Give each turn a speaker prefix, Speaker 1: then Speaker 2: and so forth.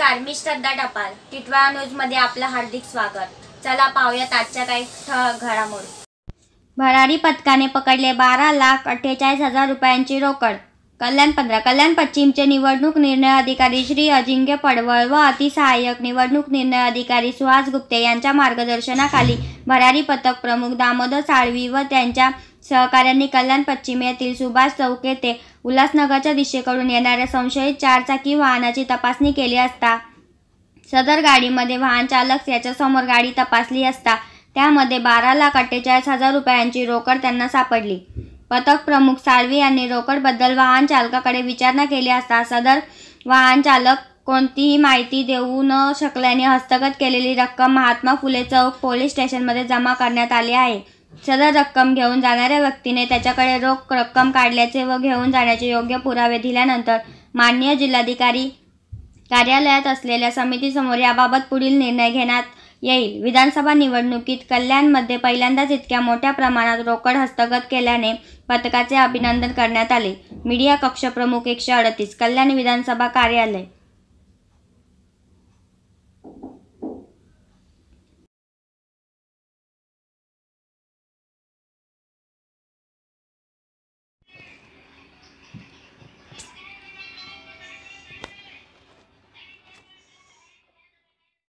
Speaker 1: नमस्कार मी श्रद्धा टपाल टिटवा न्यूज मध्ये आपलं हार्दिक स्वागत चला पाहूयात आजच्या काही घडामोड
Speaker 2: भरारी पथकाने पकडले बारा लाख अठ्ठेचाळीस हजार रुपयांची रोकड कल्याण पंधरा कल्याण पश्चिमचे निवडणूक निर्णय अधिकारी श्री अजिंक्य पडवळ व अतिसहाय्यक निवडणूक निर्णय अधिकारी सुहास गुप्ते यांच्या मार्गदर्शनाखाली भरारी पथक प्रमुख दामोदर साळवी व त्यांच्या सहकाऱ्यांनी कल्याण येथील सुभाष चौक येथे उल्हासनगरच्या दिशेकडून येणाऱ्या संशयित चारचाकी वाहनाची तपासणी केली असता सदर गाडीमध्ये वाहन चालक याच्यासमोर गाडी तपासली असता त्यामध्ये बारा लाख अठ्ठेचाळीस हजार रुपयांची रोकड त्यांना सापडली पथक प्रमुख साळवी यांनी रोकडबद्दल वाहन चालकाकडे विचारणा केली असता सदर वाहन चालक कोणतीही माहिती देऊ न शकल्याने हस्तगत केलेली रक्कम महात्मा फुले चौक पोलीस स्टेशनमध्ये जमा करण्यात आली आहे सदर रक्कम घेऊन जाणाऱ्या व्यक्तीने त्याच्याकडे रोख रक्कम काढल्याचे व घेऊन जाण्याचे योग्य पुरावे दिल्यानंतर माननीय जिल्हाधिकारी कार्यालयात असलेल्या समितीसमोर याबाबत पुढील निर्णय घेण्यात येईल विधानसभा निवडणुकीत कल्याणमध्ये पहिल्यांदाच इतक्या मोठ्या प्रमाणात रोकड हस्तगत केल्याने पथकाचे अभिनंदन करण्यात आले मीडिया कक्षप्रमुख एकशे अडतीस कल्याण विधानसभा कार्यालय